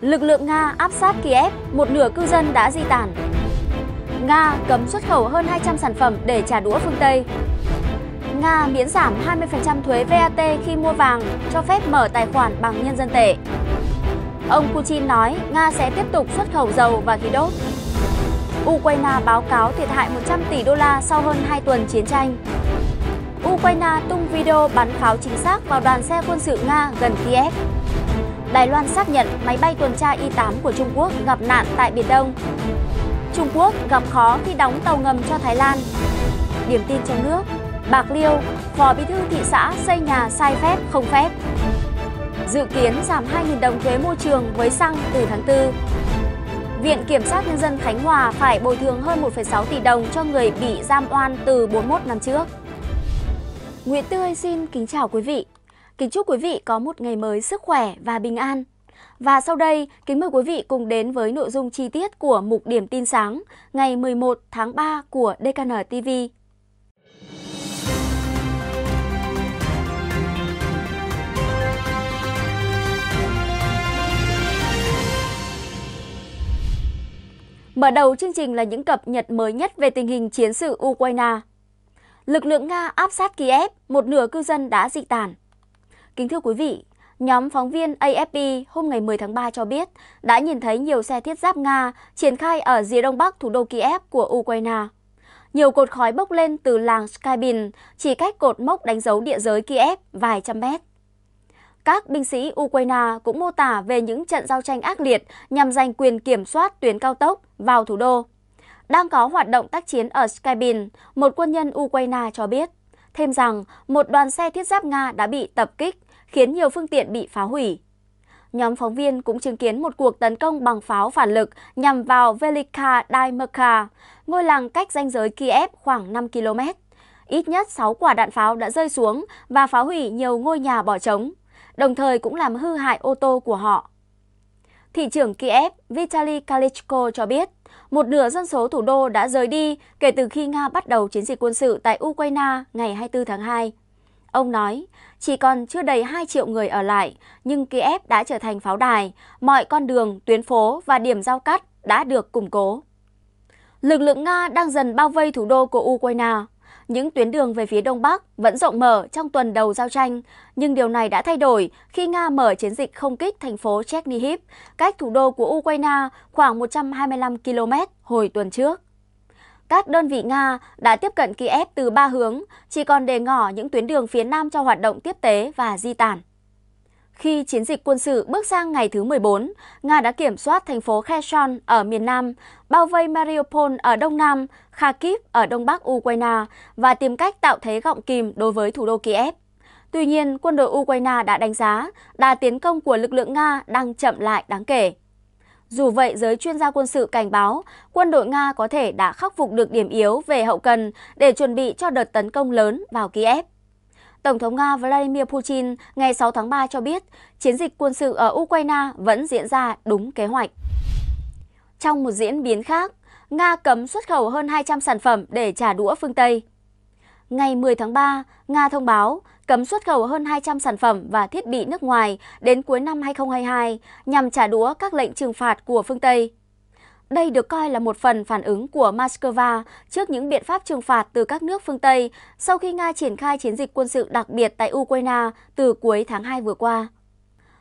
Lực lượng Nga áp sát Kiev, một nửa cư dân đã di tản. Nga cấm xuất khẩu hơn 200 sản phẩm để trả đũa phương Tây. Nga miễn giảm 20% thuế VAT khi mua vàng, cho phép mở tài khoản bằng nhân dân tệ. Ông Putin nói Nga sẽ tiếp tục xuất khẩu dầu và khí đốt. Ukraine báo cáo thiệt hại 100 tỷ đô la sau hơn 2 tuần chiến tranh. Ukraine tung video bắn pháo chính xác vào đoàn xe quân sự Nga gần Kiev. Đài Loan xác nhận máy bay tuần tra Y-8 của Trung Quốc gặp nạn tại Biển Đông. Trung Quốc gặp khó khi đóng tàu ngầm cho Thái Lan. Điểm tin trong nước, Bạc Liêu, Phó Bí thư thị xã xây nhà sai phép không phép. Dự kiến giảm 2.000 đồng thuế môi trường với xăng từ tháng 4. Viện Kiểm sát Nhân dân Khánh Hòa phải bồi thường hơn 1,6 tỷ đồng cho người bị giam oan từ 41 năm trước. Nguyễn Tươi xin kính chào quý vị. Kính chúc quý vị có một ngày mới sức khỏe và bình an. Và sau đây, kính mời quý vị cùng đến với nội dung chi tiết của mục điểm tin sáng ngày 11 tháng 3 của DKN TV. Mở đầu chương trình là những cập nhật mới nhất về tình hình chiến sự Ukraine. Lực lượng Nga áp sát Kiev, một nửa cư dân đã dị tản. Kính thưa quý vị, nhóm phóng viên AFP hôm ngày 10 tháng 3 cho biết đã nhìn thấy nhiều xe thiết giáp Nga triển khai ở rìa đông bắc thủ đô Kiev của Ukraine. Nhiều cột khói bốc lên từ làng Skybin, chỉ cách cột mốc đánh dấu địa giới Kiev vài trăm mét. Các binh sĩ Ukraine cũng mô tả về những trận giao tranh ác liệt nhằm giành quyền kiểm soát tuyến cao tốc vào thủ đô. Đang có hoạt động tác chiến ở Skybin, một quân nhân Ukraine cho biết. Thêm rằng, một đoàn xe thiết giáp Nga đã bị tập kích, khiến nhiều phương tiện bị phá hủy. Nhóm phóng viên cũng chứng kiến một cuộc tấn công bằng pháo phản lực nhằm vào Velika Daimerka, ngôi làng cách danh giới Kiev khoảng 5 km. Ít nhất 6 quả đạn pháo đã rơi xuống và phá hủy nhiều ngôi nhà bỏ trống, đồng thời cũng làm hư hại ô tô của họ. Thị trưởng Kiev Vitaly Kalichko cho biết, một nửa dân số thủ đô đã rời đi kể từ khi Nga bắt đầu chiến dịch quân sự tại Ukraine ngày 24 tháng 2. Ông nói, chỉ còn chưa đầy 2 triệu người ở lại, nhưng Kiev đã trở thành pháo đài, mọi con đường, tuyến phố và điểm giao cắt đã được củng cố. Lực lượng Nga đang dần bao vây thủ đô của Ukraine. Những tuyến đường về phía Đông Bắc vẫn rộng mở trong tuần đầu giao tranh, nhưng điều này đã thay đổi khi Nga mở chiến dịch không kích thành phố Chernihiv, cách thủ đô của Ukraine khoảng 125 km hồi tuần trước. Các đơn vị Nga đã tiếp cận Kiev từ ba hướng, chỉ còn để ngỏ những tuyến đường phía Nam cho hoạt động tiếp tế và di tản. Khi chiến dịch quân sự bước sang ngày thứ 14, Nga đã kiểm soát thành phố Kherson ở miền Nam, bao vây Mariupol ở Đông Nam, Kharkiv ở Đông Bắc Ukraine và tìm cách tạo thế gọng kìm đối với thủ đô Kiev. Tuy nhiên, quân đội Ukraine đã đánh giá đà tiến công của lực lượng Nga đang chậm lại đáng kể. Dù vậy, giới chuyên gia quân sự cảnh báo quân đội Nga có thể đã khắc phục được điểm yếu về hậu cần để chuẩn bị cho đợt tấn công lớn vào Kiev. Tổng thống Nga Vladimir Putin ngày 6 tháng 3 cho biết chiến dịch quân sự ở Ukraine vẫn diễn ra đúng kế hoạch. Trong một diễn biến khác, Nga cấm xuất khẩu hơn 200 sản phẩm để trả đũa phương Tây. Ngày 10 tháng 3, Nga thông báo cấm xuất khẩu hơn 200 sản phẩm và thiết bị nước ngoài đến cuối năm 2022 nhằm trả đũa các lệnh trừng phạt của phương Tây. Đây được coi là một phần phản ứng của Moscow trước những biện pháp trừng phạt từ các nước phương Tây sau khi Nga triển khai chiến dịch quân sự đặc biệt tại Ukraine từ cuối tháng 2 vừa qua.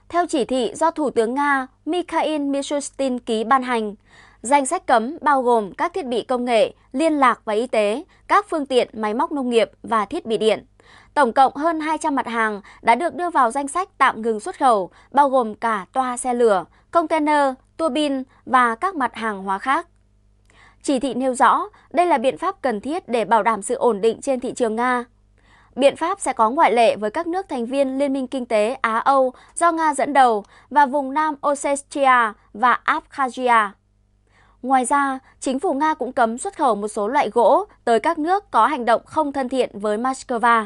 Theo chỉ thị do Thủ tướng Nga Mikhail Mishustin ký ban hành, danh sách cấm bao gồm các thiết bị công nghệ, liên lạc và y tế, các phương tiện, máy móc nông nghiệp và thiết bị điện. Tổng cộng hơn 200 mặt hàng đã được đưa vào danh sách tạm ngừng xuất khẩu, bao gồm cả toa xe lửa, container, tua bin và các mặt hàng hóa khác. Chỉ thị nêu rõ đây là biện pháp cần thiết để bảo đảm sự ổn định trên thị trường Nga. Biện pháp sẽ có ngoại lệ với các nước thành viên Liên minh Kinh tế Á-Âu do Nga dẫn đầu và vùng Nam Ossetia và Abkhazia. Ngoài ra, chính phủ Nga cũng cấm xuất khẩu một số loại gỗ tới các nước có hành động không thân thiện với Moscow.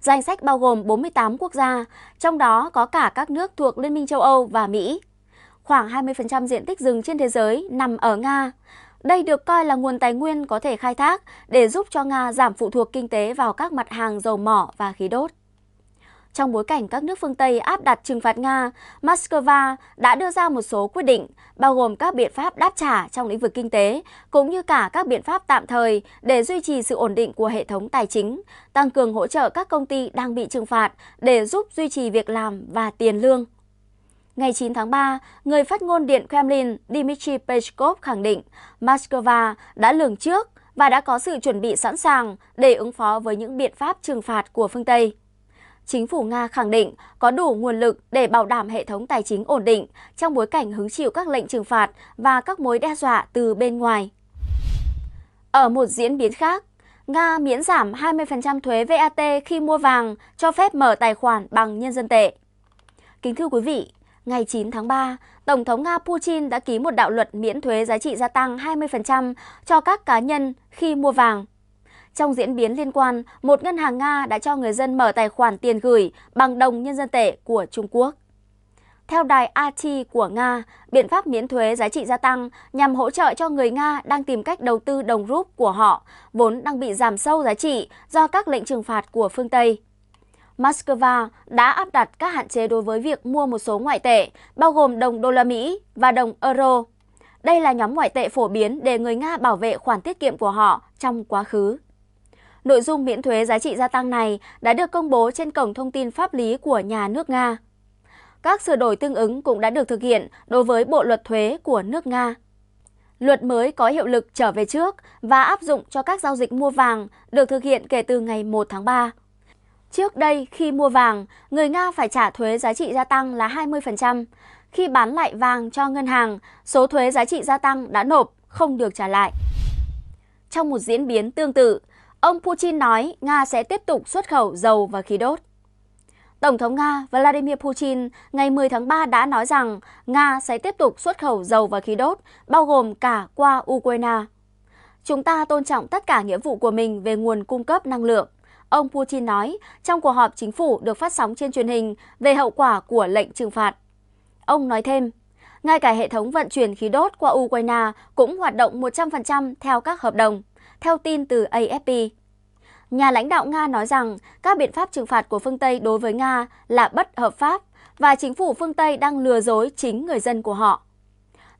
Danh sách bao gồm 48 quốc gia, trong đó có cả các nước thuộc Liên minh châu Âu và Mỹ khoảng 20% diện tích rừng trên thế giới nằm ở Nga. Đây được coi là nguồn tài nguyên có thể khai thác để giúp cho Nga giảm phụ thuộc kinh tế vào các mặt hàng dầu mỏ và khí đốt. Trong bối cảnh các nước phương Tây áp đặt trừng phạt Nga, Moscow đã đưa ra một số quyết định, bao gồm các biện pháp đáp trả trong lĩnh vực kinh tế, cũng như cả các biện pháp tạm thời để duy trì sự ổn định của hệ thống tài chính, tăng cường hỗ trợ các công ty đang bị trừng phạt để giúp duy trì việc làm và tiền lương. Ngày 9 tháng 3, người phát ngôn Điện Kremlin Dmitry Peskov khẳng định Moscow đã lường trước và đã có sự chuẩn bị sẵn sàng để ứng phó với những biện pháp trừng phạt của phương Tây. Chính phủ Nga khẳng định có đủ nguồn lực để bảo đảm hệ thống tài chính ổn định trong bối cảnh hứng chịu các lệnh trừng phạt và các mối đe dọa từ bên ngoài. Ở một diễn biến khác, Nga miễn giảm 20% thuế VAT khi mua vàng, cho phép mở tài khoản bằng nhân dân tệ. Kính thưa quý vị, Ngày 9 tháng 3, Tổng thống Nga Putin đã ký một đạo luật miễn thuế giá trị gia tăng 20% cho các cá nhân khi mua vàng. Trong diễn biến liên quan, một ngân hàng Nga đã cho người dân mở tài khoản tiền gửi bằng đồng nhân dân tệ của Trung Quốc. Theo đài RT của Nga, biện pháp miễn thuế giá trị gia tăng nhằm hỗ trợ cho người Nga đang tìm cách đầu tư đồng rúp của họ, vốn đang bị giảm sâu giá trị do các lệnh trừng phạt của phương Tây. Moscow đã áp đặt các hạn chế đối với việc mua một số ngoại tệ, bao gồm đồng đô la Mỹ và đồng euro. Đây là nhóm ngoại tệ phổ biến để người Nga bảo vệ khoản tiết kiệm của họ trong quá khứ. Nội dung miễn thuế giá trị gia tăng này đã được công bố trên cổng thông tin pháp lý của nhà nước Nga. Các sửa đổi tương ứng cũng đã được thực hiện đối với Bộ luật thuế của nước Nga. Luật mới có hiệu lực trở về trước và áp dụng cho các giao dịch mua vàng được thực hiện kể từ ngày 1 tháng 3. Trước đây khi mua vàng, người Nga phải trả thuế giá trị gia tăng là 20%. Khi bán lại vàng cho ngân hàng, số thuế giá trị gia tăng đã nộp không được trả lại. Trong một diễn biến tương tự, ông Putin nói Nga sẽ tiếp tục xuất khẩu dầu và khí đốt. Tổng thống Nga Vladimir Putin ngày 10 tháng 3 đã nói rằng Nga sẽ tiếp tục xuất khẩu dầu và khí đốt, bao gồm cả qua Ukraine. Chúng ta tôn trọng tất cả nghĩa vụ của mình về nguồn cung cấp năng lượng. Ông Putin nói trong cuộc họp chính phủ được phát sóng trên truyền hình về hậu quả của lệnh trừng phạt. Ông nói thêm, ngay cả hệ thống vận chuyển khí đốt qua Ukraine cũng hoạt động 100% theo các hợp đồng, theo tin từ AFP. Nhà lãnh đạo Nga nói rằng các biện pháp trừng phạt của phương Tây đối với Nga là bất hợp pháp và chính phủ phương Tây đang lừa dối chính người dân của họ.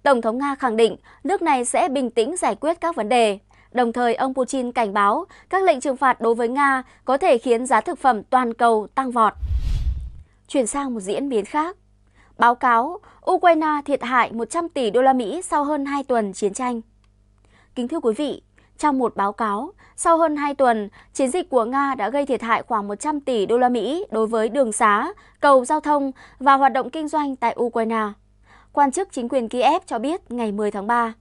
Tổng thống Nga khẳng định nước này sẽ bình tĩnh giải quyết các vấn đề. Đồng thời, ông Putin cảnh báo các lệnh trừng phạt đối với Nga có thể khiến giá thực phẩm toàn cầu tăng vọt. Chuyển sang một diễn biến khác. Báo cáo Ukraine thiệt hại 100 tỷ đô la Mỹ sau hơn 2 tuần chiến tranh. Kính thưa quý vị, trong một báo cáo, sau hơn 2 tuần, chiến dịch của Nga đã gây thiệt hại khoảng 100 tỷ đô la Mỹ đối với đường xá, cầu giao thông và hoạt động kinh doanh tại Ukraine. Quan chức chính quyền Kiev cho biết ngày 10 tháng 3.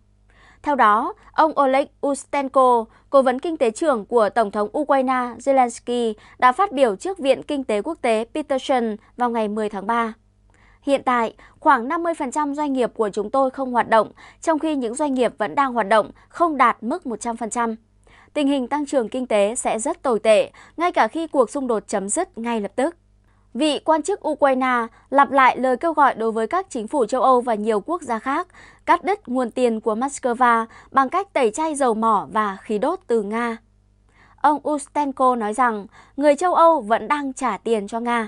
Theo đó, ông Oleg Ustenko, cố vấn kinh tế trưởng của Tổng thống Ukraine Zelensky đã phát biểu trước Viện Kinh tế Quốc tế Peterson vào ngày 10 tháng 3. Hiện tại, khoảng 50% doanh nghiệp của chúng tôi không hoạt động, trong khi những doanh nghiệp vẫn đang hoạt động không đạt mức 100%. Tình hình tăng trưởng kinh tế sẽ rất tồi tệ, ngay cả khi cuộc xung đột chấm dứt ngay lập tức. Vị quan chức Ukraine lặp lại lời kêu gọi đối với các chính phủ châu Âu và nhiều quốc gia khác cắt đứt nguồn tiền của Moscow bằng cách tẩy chay dầu mỏ và khí đốt từ Nga. Ông Ustenko nói rằng người châu Âu vẫn đang trả tiền cho Nga.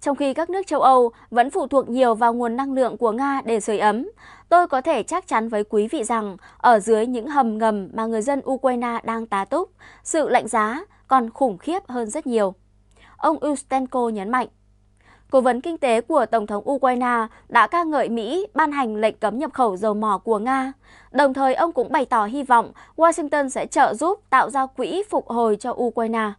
Trong khi các nước châu Âu vẫn phụ thuộc nhiều vào nguồn năng lượng của Nga để sưởi ấm, tôi có thể chắc chắn với quý vị rằng ở dưới những hầm ngầm mà người dân Ukraine đang tá túc, sự lạnh giá còn khủng khiếp hơn rất nhiều. Ông Ustenko nhấn mạnh. Cố vấn kinh tế của Tổng thống Ukraine đã ca ngợi Mỹ ban hành lệnh cấm nhập khẩu dầu mỏ của Nga. Đồng thời, ông cũng bày tỏ hy vọng Washington sẽ trợ giúp tạo ra quỹ phục hồi cho Ukraine.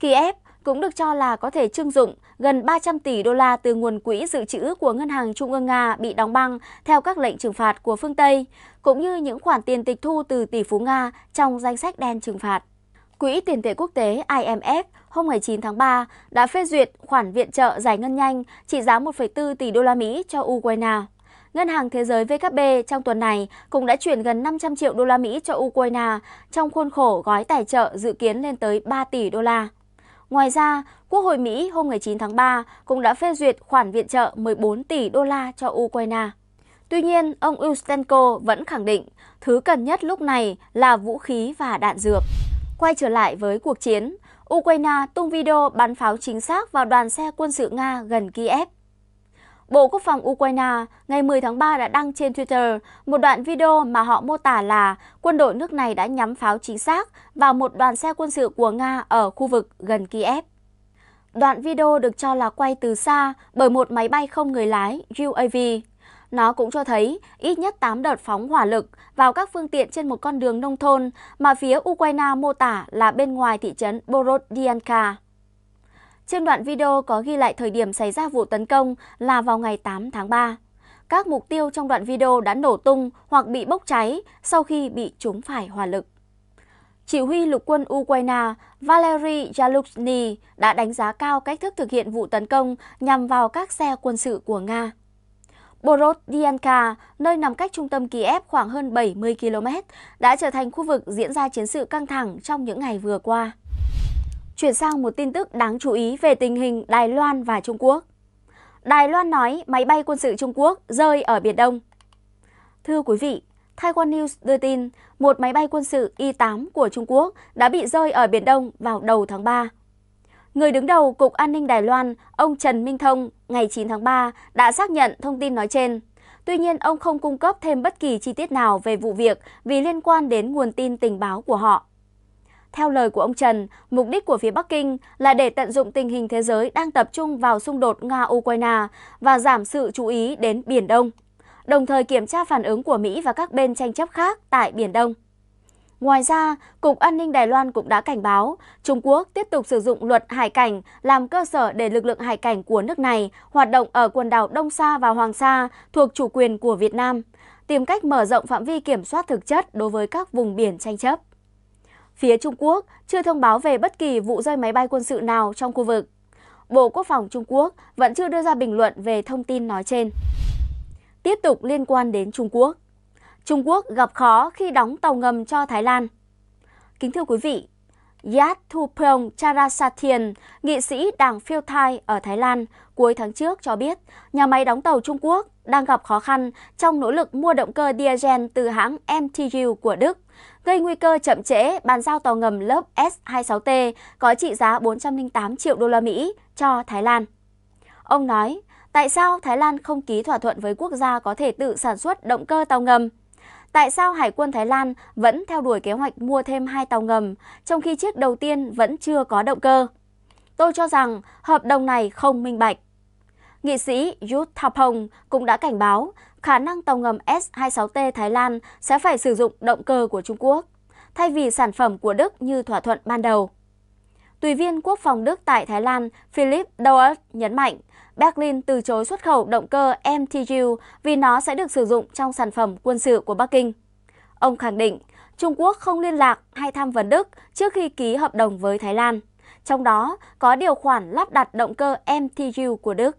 Kiev cũng được cho là có thể trưng dụng gần 300 tỷ đô la từ nguồn quỹ dự trữ của Ngân hàng Trung ương Nga bị đóng băng theo các lệnh trừng phạt của phương Tây, cũng như những khoản tiền tịch thu từ tỷ phú Nga trong danh sách đen trừng phạt. Quỹ tiền tệ quốc tế IMF hôm ngày 9 tháng 3 đã phê duyệt khoản viện trợ giải ngân nhanh trị giá 1,4 tỷ đô la Mỹ cho Ukraine. Ngân hàng Thế giới VKB trong tuần này cũng đã chuyển gần 500 triệu đô la Mỹ cho Ukraine trong khuôn khổ gói tài trợ dự kiến lên tới 3 tỷ đô la. Ngoài ra, Quốc hội Mỹ hôm ngày 9 tháng 3 cũng đã phê duyệt khoản viện trợ 14 tỷ đô la cho Ukraine. Tuy nhiên, ông Ustenko vẫn khẳng định thứ cần nhất lúc này là vũ khí và đạn dược. Quay trở lại với cuộc chiến, Ukraine tung video bắn pháo chính xác vào đoàn xe quân sự Nga gần Kiev. Bộ Quốc phòng Ukraine ngày 10 tháng 3 đã đăng trên Twitter một đoạn video mà họ mô tả là quân đội nước này đã nhắm pháo chính xác vào một đoàn xe quân sự của Nga ở khu vực gần Kiev. Đoạn video được cho là quay từ xa bởi một máy bay không người lái UAV. Nó cũng cho thấy ít nhất 8 đợt phóng hỏa lực vào các phương tiện trên một con đường nông thôn mà phía Ukraine mô tả là bên ngoài thị trấn Borodianka. Trên đoạn video có ghi lại thời điểm xảy ra vụ tấn công là vào ngày 8 tháng 3. Các mục tiêu trong đoạn video đã nổ tung hoặc bị bốc cháy sau khi bị trúng phải hỏa lực. Chỉ huy lục quân Ukraine Valery Yalushny đã đánh giá cao cách thức thực hiện vụ tấn công nhằm vào các xe quân sự của Nga. Borodyanka, nơi nằm cách trung tâm Kiev khoảng hơn 70 km, đã trở thành khu vực diễn ra chiến sự căng thẳng trong những ngày vừa qua. Chuyển sang một tin tức đáng chú ý về tình hình Đài Loan và Trung Quốc. Đài Loan nói máy bay quân sự Trung Quốc rơi ở Biển Đông. Thưa quý vị, Taiwan News đưa tin một máy bay quân sự Y-8 của Trung Quốc đã bị rơi ở Biển Đông vào đầu tháng 3. Người đứng đầu Cục An ninh Đài Loan, ông Trần Minh Thông, ngày 9 tháng 3 đã xác nhận thông tin nói trên. Tuy nhiên, ông không cung cấp thêm bất kỳ chi tiết nào về vụ việc vì liên quan đến nguồn tin tình báo của họ. Theo lời của ông Trần, mục đích của phía Bắc Kinh là để tận dụng tình hình thế giới đang tập trung vào xung đột Nga-Ukraine và giảm sự chú ý đến Biển Đông, đồng thời kiểm tra phản ứng của Mỹ và các bên tranh chấp khác tại Biển Đông. Ngoài ra, Cục An ninh Đài Loan cũng đã cảnh báo Trung Quốc tiếp tục sử dụng luật hải cảnh làm cơ sở để lực lượng hải cảnh của nước này hoạt động ở quần đảo Đông Sa và Hoàng Sa thuộc chủ quyền của Việt Nam, tìm cách mở rộng phạm vi kiểm soát thực chất đối với các vùng biển tranh chấp. Phía Trung Quốc chưa thông báo về bất kỳ vụ rơi máy bay quân sự nào trong khu vực. Bộ Quốc phòng Trung Quốc vẫn chưa đưa ra bình luận về thông tin nói trên. Tiếp tục liên quan đến Trung Quốc. Trung Quốc gặp khó khi đóng tàu ngầm cho Thái Lan. Kính thưa quý vị, Yat Thupong Charasathien, nghị sĩ đảng phiêu thai ở Thái Lan, cuối tháng trước cho biết nhà máy đóng tàu Trung Quốc đang gặp khó khăn trong nỗ lực mua động cơ diesel từ hãng MTU của Đức, gây nguy cơ chậm trễ bàn giao tàu ngầm lớp S-26T có trị giá 408 triệu đô la Mỹ cho Thái Lan. Ông nói, tại sao Thái Lan không ký thỏa thuận với quốc gia có thể tự sản xuất động cơ tàu ngầm? Tại sao Hải quân Thái Lan vẫn theo đuổi kế hoạch mua thêm hai tàu ngầm, trong khi chiếc đầu tiên vẫn chưa có động cơ? Tôi cho rằng hợp đồng này không minh bạch. Nghị sĩ Yut Thapong cũng đã cảnh báo khả năng tàu ngầm S-26T Thái Lan sẽ phải sử dụng động cơ của Trung Quốc, thay vì sản phẩm của Đức như thỏa thuận ban đầu. Tùy viên quốc phòng Đức tại Thái Lan Philip Dauert nhấn mạnh, Berlin từ chối xuất khẩu động cơ MTU vì nó sẽ được sử dụng trong sản phẩm quân sự của Bắc Kinh. Ông khẳng định, Trung Quốc không liên lạc hay tham vấn Đức trước khi ký hợp đồng với Thái Lan. Trong đó có điều khoản lắp đặt động cơ MTU của Đức.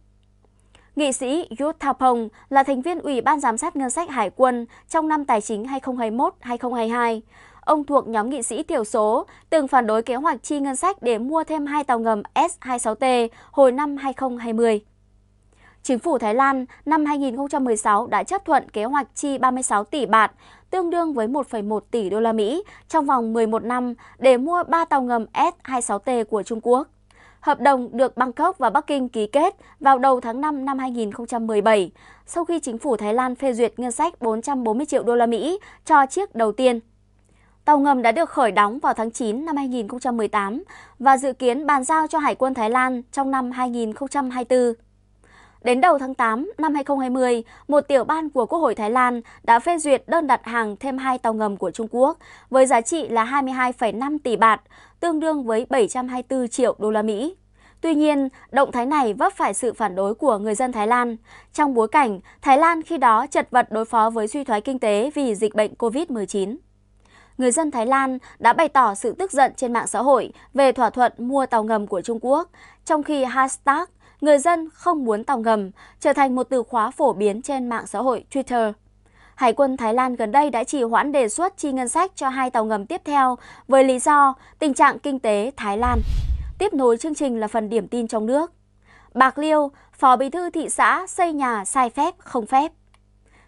Nghị sĩ Yut Thapong là thành viên Ủy ban Giám sát Ngân sách Hải quân trong năm tài chính 2021-2022. Ông thuộc nhóm nghị sĩ thiểu số, từng phản đối kế hoạch chi ngân sách để mua thêm hai tàu ngầm S-26T hồi năm 2020. Chính phủ Thái Lan năm 2016 đã chấp thuận kế hoạch chi 36 tỷ bạt, tương đương với 1,1 tỷ đô la Mỹ trong vòng 11 năm để mua 3 tàu ngầm S-26T của Trung Quốc. Hợp đồng được Bangkok và Bắc Kinh ký kết vào đầu tháng 5 năm 2017, sau khi chính phủ Thái Lan phê duyệt ngân sách 440 triệu đô la Mỹ cho chiếc đầu tiên. Tàu ngầm đã được khởi đóng vào tháng 9 năm 2018 và dự kiến bàn giao cho Hải quân Thái Lan trong năm 2024. Đến đầu tháng 8 năm 2020, một tiểu ban của Quốc hội Thái Lan đã phê duyệt đơn đặt hàng thêm hai tàu ngầm của Trung Quốc với giá trị là 22,5 tỷ bạt, tương đương với 724 triệu đô la Mỹ. Tuy nhiên, động thái này vấp phải sự phản đối của người dân Thái Lan. Trong bối cảnh, Thái Lan khi đó chật vật đối phó với suy thoái kinh tế vì dịch bệnh COVID-19 người dân Thái Lan đã bày tỏ sự tức giận trên mạng xã hội về thỏa thuận mua tàu ngầm của Trung Quốc, trong khi hashtag người dân không muốn tàu ngầm trở thành một từ khóa phổ biến trên mạng xã hội Twitter. Hải quân Thái Lan gần đây đã trì hoãn đề xuất chi ngân sách cho hai tàu ngầm tiếp theo với lý do tình trạng kinh tế Thái Lan. Tiếp nối chương trình là phần điểm tin trong nước. Bạc Liêu, Phó Bí thư thị xã xây nhà sai phép không phép.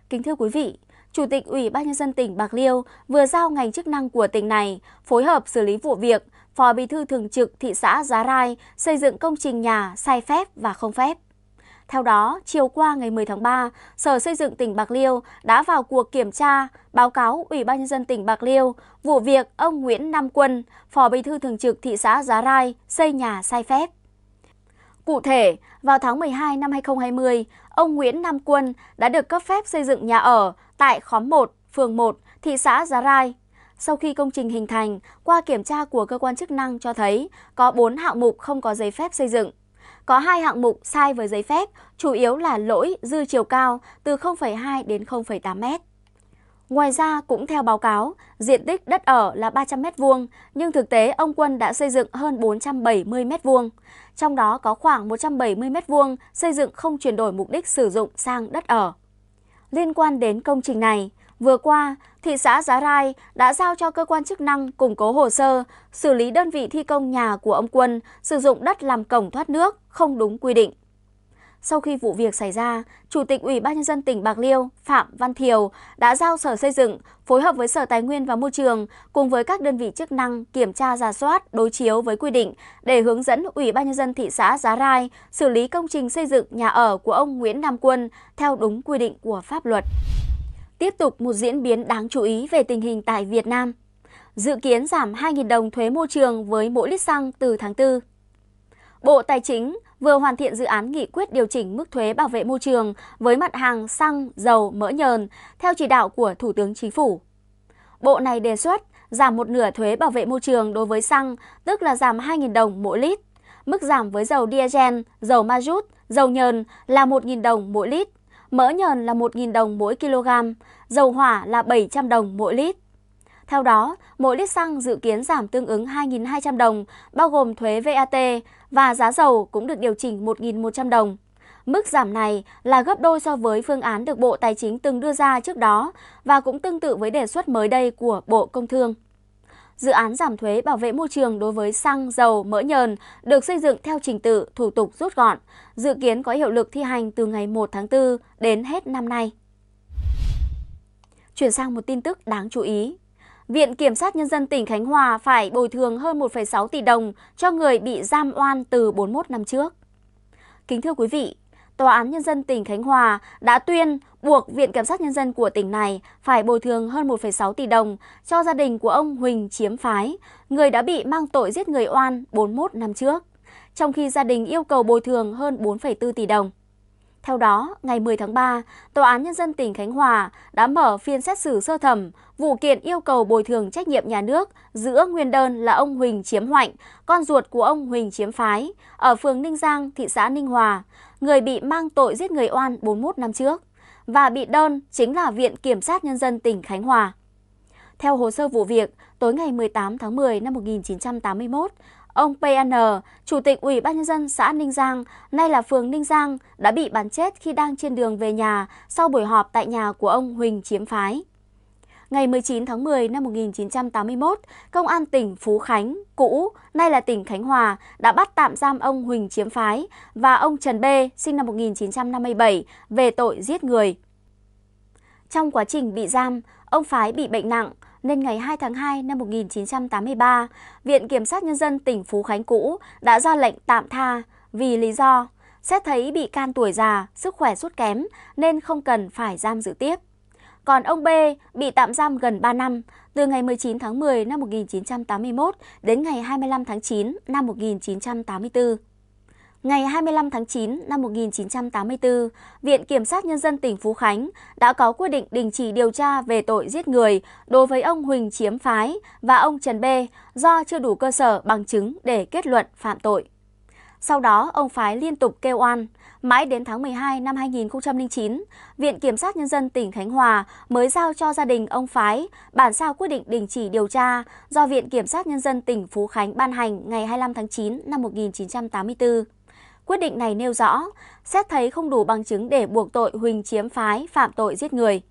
Kính thưa quý vị, Chủ tịch Ủy ban Nhân dân tỉnh Bạc Liêu vừa giao ngành chức năng của tỉnh này phối hợp xử lý vụ việc Phó Bí thư Thường trực thị xã Giá Rai xây dựng công trình nhà sai phép và không phép. Theo đó, chiều qua ngày 10 tháng 3, Sở Xây dựng tỉnh Bạc Liêu đã vào cuộc kiểm tra, báo cáo Ủy ban nhân dân tỉnh Bạc Liêu vụ việc ông Nguyễn Nam Quân, Phó Bí thư Thường trực thị xã Giá Rai xây nhà sai phép. Cụ thể, vào tháng 12 năm 2020, ông Nguyễn Nam Quân đã được cấp phép xây dựng nhà ở tại khóm 1, phường 1, thị xã Giá Rai. Sau khi công trình hình thành, qua kiểm tra của cơ quan chức năng cho thấy có 4 hạng mục không có giấy phép xây dựng. Có hai hạng mục sai với giấy phép, chủ yếu là lỗi dư chiều cao từ 0,2 đến 0,8 mét. Ngoài ra, cũng theo báo cáo, diện tích đất ở là 300 m2, nhưng thực tế ông Quân đã xây dựng hơn 470 m2, trong đó có khoảng 170 m2 xây dựng không chuyển đổi mục đích sử dụng sang đất ở liên quan đến công trình này. Vừa qua, thị xã Giá Rai đã giao cho cơ quan chức năng củng cố hồ sơ, xử lý đơn vị thi công nhà của ông Quân sử dụng đất làm cổng thoát nước không đúng quy định. Sau khi vụ việc xảy ra, Chủ tịch Ủy ban nhân dân tỉnh Bạc Liêu Phạm Văn Thiều đã giao Sở Xây dựng phối hợp với Sở Tài nguyên và Môi trường cùng với các đơn vị chức năng kiểm tra ra soát, đối chiếu với quy định để hướng dẫn Ủy ban nhân dân thị xã Giá Rai xử lý công trình xây dựng nhà ở của ông Nguyễn Nam Quân theo đúng quy định của pháp luật. Tiếp tục một diễn biến đáng chú ý về tình hình tại Việt Nam. Dự kiến giảm 2.000 đồng thuế môi trường với mỗi lít xăng từ tháng 4. Bộ Tài chính vừa hoàn thiện dự án nghị quyết điều chỉnh mức thuế bảo vệ môi trường với mặt hàng xăng, dầu, mỡ nhờn theo chỉ đạo của Thủ tướng Chính phủ. Bộ này đề xuất giảm một nửa thuế bảo vệ môi trường đối với xăng, tức là giảm 2.000 đồng mỗi lít. Mức giảm với dầu diesel, dầu ma rút, dầu nhờn là 1.000 đồng mỗi lít, mỡ nhờn là 1.000 đồng mỗi kg, dầu hỏa là 700 đồng mỗi lít. Theo đó, mỗi lít xăng dự kiến giảm tương ứng 2.200 đồng, bao gồm thuế VAT và giá dầu cũng được điều chỉnh 1.100 đồng. Mức giảm này là gấp đôi so với phương án được Bộ Tài chính từng đưa ra trước đó và cũng tương tự với đề xuất mới đây của Bộ Công Thương. Dự án giảm thuế bảo vệ môi trường đối với xăng, dầu, mỡ nhờn được xây dựng theo trình tự thủ tục rút gọn, dự kiến có hiệu lực thi hành từ ngày 1 tháng 4 đến hết năm nay. Chuyển sang một tin tức đáng chú ý. Viện Kiểm sát Nhân dân tỉnh Khánh Hòa phải bồi thường hơn 1,6 tỷ đồng cho người bị giam oan từ 41 năm trước. Kính thưa quý vị, Tòa án Nhân dân tỉnh Khánh Hòa đã tuyên buộc Viện Kiểm sát Nhân dân của tỉnh này phải bồi thường hơn 1,6 tỷ đồng cho gia đình của ông Huỳnh Chiếm Phái, người đã bị mang tội giết người oan 41 năm trước, trong khi gia đình yêu cầu bồi thường hơn 4,4 tỷ đồng. Theo đó, ngày 10 tháng 3, Tòa án Nhân dân tỉnh Khánh Hòa đã mở phiên xét xử sơ thẩm vụ kiện yêu cầu bồi thường trách nhiệm nhà nước giữa nguyên đơn là ông Huỳnh Chiếm Hoạnh, con ruột của ông Huỳnh Chiếm Phái, ở phường Ninh Giang, thị xã Ninh Hòa, người bị mang tội giết người oan 41 năm trước, và bị đơn chính là Viện Kiểm sát Nhân dân tỉnh Khánh Hòa. Theo hồ sơ vụ việc, tối ngày 18 tháng 10 năm 1981, ông PN, Chủ tịch Ủy ban Nhân dân xã Ninh Giang, nay là phường Ninh Giang, đã bị bắn chết khi đang trên đường về nhà sau buổi họp tại nhà của ông Huỳnh Chiếm Phái ngày 19 tháng 10 năm 1981, Công an tỉnh Phú Khánh, cũ, nay là tỉnh Khánh Hòa, đã bắt tạm giam ông Huỳnh Chiếm Phái và ông Trần B, sinh năm 1957, về tội giết người. Trong quá trình bị giam, ông Phái bị bệnh nặng, nên ngày 2 tháng 2 năm 1983, Viện Kiểm sát Nhân dân tỉnh Phú Khánh cũ đã ra lệnh tạm tha vì lý do xét thấy bị can tuổi già, sức khỏe sút kém nên không cần phải giam giữ tiếp. Còn ông B bị tạm giam gần 3 năm, từ ngày 19 tháng 10 năm 1981 đến ngày 25 tháng 9 năm 1984. Ngày 25 tháng 9 năm 1984, Viện Kiểm sát Nhân dân tỉnh Phú Khánh đã có quyết định đình chỉ điều tra về tội giết người đối với ông Huỳnh Chiếm Phái và ông Trần B do chưa đủ cơ sở bằng chứng để kết luận phạm tội. Sau đó, ông Phái liên tục kêu oan, Mãi đến tháng 12 năm 2009, Viện Kiểm sát Nhân dân tỉnh Khánh Hòa mới giao cho gia đình ông Phái bản sao quyết định đình chỉ điều tra do Viện Kiểm sát Nhân dân tỉnh Phú Khánh ban hành ngày 25 tháng 9 năm 1984. Quyết định này nêu rõ, xét thấy không đủ bằng chứng để buộc tội Huỳnh Chiếm Phái phạm tội giết người.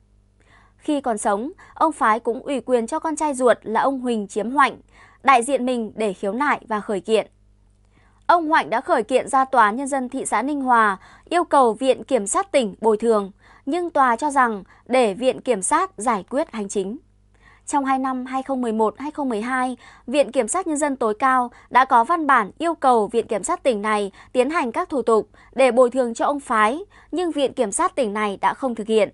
Khi còn sống, ông Phái cũng ủy quyền cho con trai ruột là ông Huỳnh Chiếm Hoạnh, đại diện mình để khiếu nại và khởi kiện. Ông Hoạnh đã khởi kiện ra Tòa Nhân dân thị xã Ninh Hòa, yêu cầu Viện Kiểm sát tỉnh bồi thường, nhưng tòa cho rằng để Viện Kiểm sát giải quyết hành chính. Trong 2 năm 2011-2012, Viện Kiểm sát Nhân dân tối cao đã có văn bản yêu cầu Viện Kiểm sát tỉnh này tiến hành các thủ tục để bồi thường cho ông Phái, nhưng Viện Kiểm sát tỉnh này đã không thực hiện.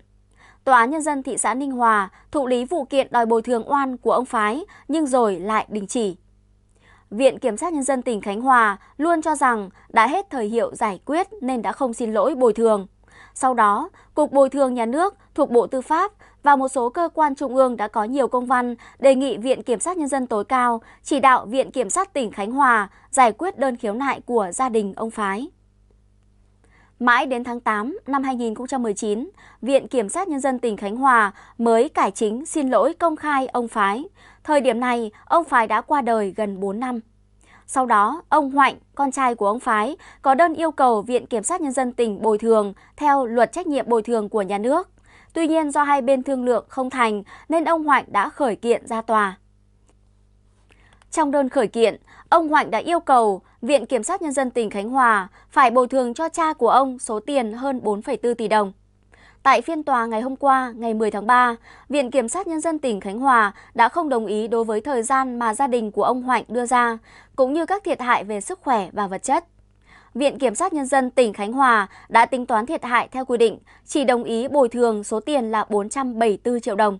Tòa án Nhân dân thị xã Ninh Hòa thụ lý vụ kiện đòi bồi thường oan của ông Phái, nhưng rồi lại đình chỉ. Viện Kiểm sát Nhân dân tỉnh Khánh Hòa luôn cho rằng đã hết thời hiệu giải quyết nên đã không xin lỗi bồi thường. Sau đó, Cục Bồi thường Nhà nước thuộc Bộ Tư pháp và một số cơ quan trung ương đã có nhiều công văn đề nghị Viện Kiểm sát Nhân dân tối cao chỉ đạo Viện Kiểm sát tỉnh Khánh Hòa giải quyết đơn khiếu nại của gia đình ông Phái. Mãi đến tháng 8 năm 2019, Viện Kiểm sát Nhân dân tỉnh Khánh Hòa mới cải chính xin lỗi công khai ông Phái, Thời điểm này, ông Phái đã qua đời gần 4 năm. Sau đó, ông Hoạnh, con trai của ông Phái, có đơn yêu cầu Viện Kiểm sát Nhân dân tỉnh bồi thường theo luật trách nhiệm bồi thường của nhà nước. Tuy nhiên do hai bên thương lượng không thành nên ông Hoạnh đã khởi kiện ra tòa. Trong đơn khởi kiện, ông Hoạnh đã yêu cầu Viện Kiểm sát Nhân dân tỉnh Khánh Hòa phải bồi thường cho cha của ông số tiền hơn 4,4 tỷ đồng. Tại phiên tòa ngày hôm qua, ngày 10 tháng 3, Viện Kiểm sát Nhân dân tỉnh Khánh Hòa đã không đồng ý đối với thời gian mà gia đình của ông Hoạnh đưa ra, cũng như các thiệt hại về sức khỏe và vật chất. Viện Kiểm sát Nhân dân tỉnh Khánh Hòa đã tính toán thiệt hại theo quy định, chỉ đồng ý bồi thường số tiền là 474 triệu đồng.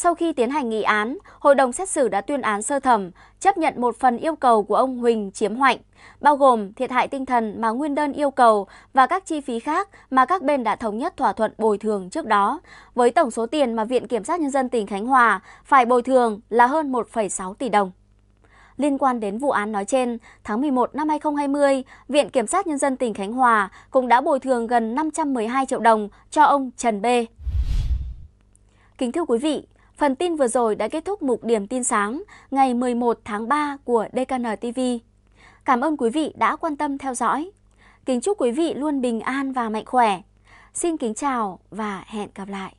Sau khi tiến hành nghị án, hội đồng xét xử đã tuyên án sơ thẩm, chấp nhận một phần yêu cầu của ông Huỳnh Chiếm Hoạnh, bao gồm thiệt hại tinh thần mà nguyên đơn yêu cầu và các chi phí khác mà các bên đã thống nhất thỏa thuận bồi thường trước đó, với tổng số tiền mà Viện Kiểm sát Nhân dân tỉnh Khánh Hòa phải bồi thường là hơn 1,6 tỷ đồng. Liên quan đến vụ án nói trên, tháng 11 năm 2020, Viện Kiểm sát Nhân dân tỉnh Khánh Hòa cũng đã bồi thường gần 512 triệu đồng cho ông Trần B. Kính thưa quý vị, Phần tin vừa rồi đã kết thúc mục điểm tin sáng ngày 11 tháng 3 của DKN TV. Cảm ơn quý vị đã quan tâm theo dõi. Kính chúc quý vị luôn bình an và mạnh khỏe. Xin kính chào và hẹn gặp lại.